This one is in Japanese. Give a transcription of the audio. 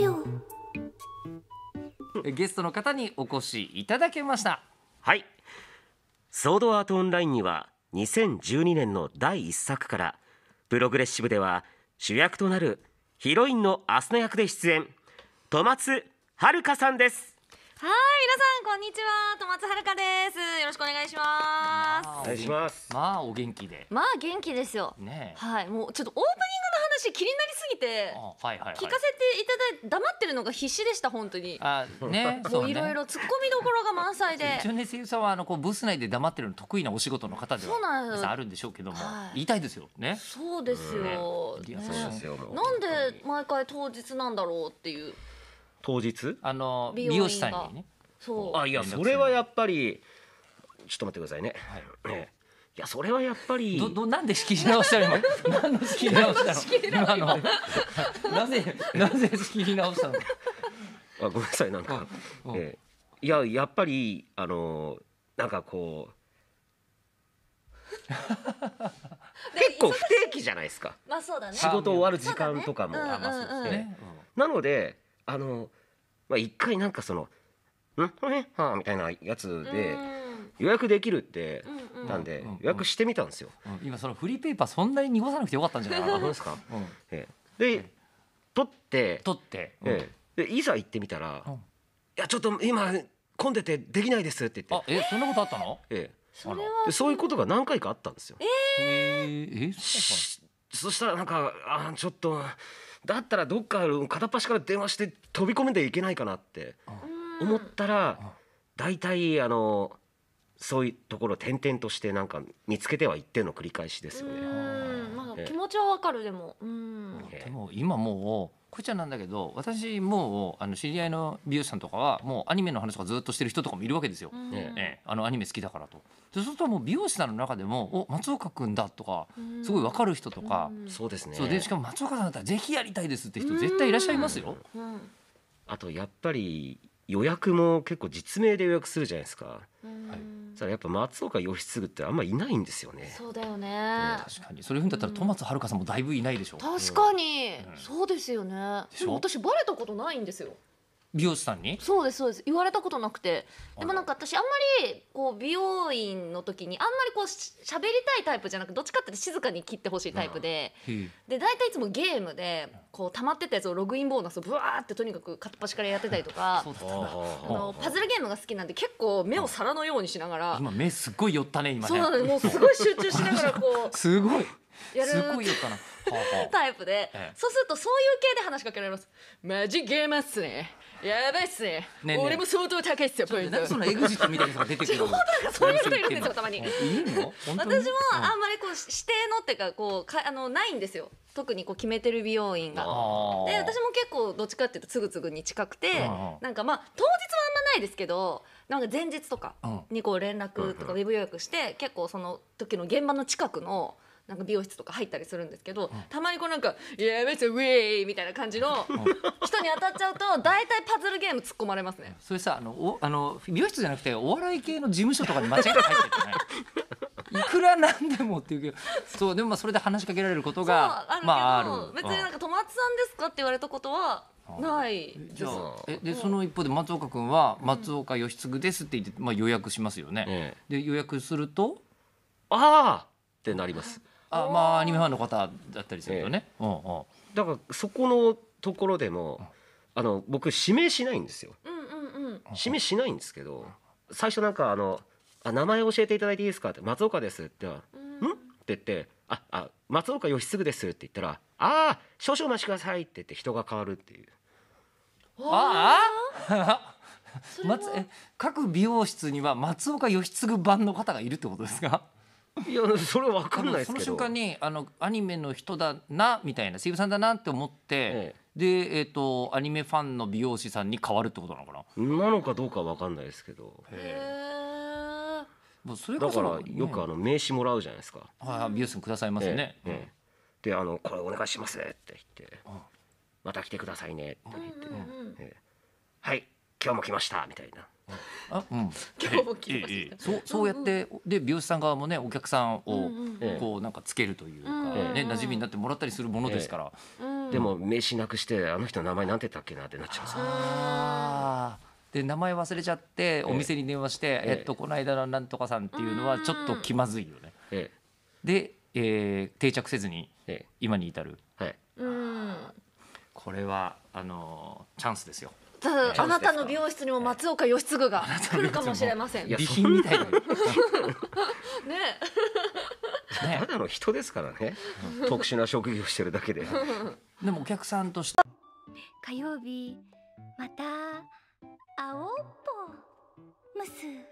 うよゲストの方にお越しいただけましたはいソードアートオンラインには2012年の第1作からプログレッシブでは主役となるヒロインのアスナ役で出演戸松遥さんですはい皆さんこんにちは戸松遥ですよろしくお願いしますお願いしますまあお元気でまあ元気ですよねはいもうちょっとオープニング話気になりすぎてはいはいはい聞かせていただい黙ってるのが必死でした本当にあね もそういろいろ突っ込みどころが満載で一応ね声優さんはあのこうブス内で黙ってるの得意なお仕事の方ではそうなんですあるんでしょうけどもはい言いたいですよねそうですよ、ねいやそうなんですよなんで毎回当日なんだろうっていう当日あの美容院容師さんにねそうあいやそれはやっぱりちょっと待ってくださいね、ええいやそれはやっぱりどどなんで仕切り直したの 何の仕切り直したの なぜなぜ仕切り直したの あごめんなさいなんか、えー、いややっぱりあのー、なんかこう結構不定期じゃないですか、まあそうだね、仕事終わる時間とかも、ねまあそうですね、なのであの、まあ、一回なんかその「んほへはあ」みたいなやつで。予約できるってなんで予約してみたんですよ、今そのフリーペーパーそんなに濁さなくてよかったんじゃないかな 本ですか、で取って取って、えいざ行ってみたら、いやちょっと今混んでてできないですって言ってえそんなことあったのええそういうことが何回かあったんですよ。ええそしたらなんかあちょっとだったらどっか片っ端から電話して飛び込んでいけないかなって思ったら大体あのそういうところ転々としてなんか見つけてはっての繰り返しですよね。まあ、気持ちはわかるでも、うん、でも今もうこっちゃなんだけど私もうあの知り合いの美容師さんとかはもうアニメの話とかずっとしてる人とかもいるわけですよ、ええ、あのアニメ好きだからとそうするともう美容師さんの中でも「お松岡君だ」とかすごいわかる人とか、うそうですねそうでしかも松岡さんだったらぜひやりたいですって人絶対いらっしゃいますよ、あとやっぱり予約も結構実名で予約するじゃないですか、うただやっぱ松岡義嗣ってあんまいないんですよね。そうだよね。確かにそういうふうだったら、戸松遥さんもだいぶいないでしょう。確かに、そうですよね。私バレたことないんですよ。美容師さんにそうですそうです言われたことなくてでもなんか私あんまりこう美容院の時にあんまりこうしゃべりたいタイプじゃなくどっちかって静かに切ってほしいタイプで、で大体いつもゲームでこう溜まってたやつをログインボーナスをぶわってとにかく片っ端からやってたりとかあのパズルゲームが好きなんで結構目を皿のようにしながら今目すごい寄ったね今ねそうなんですもうすごい集中しながらこうすごいやるタイプで、そうするとそういう系で話しかけられます。マジゲームっすね。やばいっすねねね俺も相当高いっすよポイントなんでそのエグジットみたいなのが出てくるのそういう人いるんですよたまにいるの私もあんまりこう指定のっていうかこうかあのないんですよ特にこう決めてる美容院がで私も結構どっちかっていうとつぐつぐに近くてなんかまあ当日はあんまないですけどなんか前日とかにこう連絡とかウェブ予約して結構その時の現場の近くのなんか美容室とか入ったりするんですけど、たまにこうなんか「いやめっちゃウェイ!」みたいな感じの人に当たっちゃうと大体パズルゲーム突っ込まれますねそれさあのおあの美容室じゃなくてお笑い系の事務所とかに間違えて入ってるない いくらなんでもっていうけどそうでもまあそれで話しかけられることがあまあ、ある別になんか友達さんですかって言われたことはないじゃあえでその一方で松岡君は「松岡義嗣です」って言って、まあ、予約しますよね、うん、で予約すると「ああ!」ってなりますあまあアニメファンの方だったりするとね、ええ、うんうんだからそこのところでもあの僕指名しないんですよ、うんうんうん、指名しないんですけど最初なんかあの「あ名前教えていただいていいですか?」って「松岡です」って「うん」って言って「ああ松岡義嗣です」って言ったら「ああ少々お待ちください」って言って人が変わるっていう。ああ 松え各美容室には松岡義嗣版の方がいるってことですかいやそれわかんないですけどその瞬間にあのアニメの人だなみたいな声優さんだなって思って、ええ、で、えーと、アニメファンの美容師さんに変わるってことなのかななのかどうかわかんないですけどへえもうそれだからよくあの名刺もらうじゃないですか、はい、美容師さんくださいますよね、ええであの「これお願いします」って言って「また来てくださいね」って言って、はい今日も来ましたみたいな。あ、うん、今日も来ました。そうそうやってで美容師さん側もねお客さんをこうなんかつけるというかね馴染みになってもらったりするものですから。でも名刺なくしてあの人の名前なんて言ったっけなってなっちゃうんですで名前忘れちゃってお店に電話して「えっとこの間のなんとかさん」っていうのはちょっと気まずいよね。え、で、え定着せずに今に至る。はい、これはあのチャンスですよ。とあなたの美容室にも松岡義次が来るかもしれません。備品みたいな。ね。えただの人ですからね。特殊な職業してるだけで。でもお客さんとして。火曜日また青っぽむす。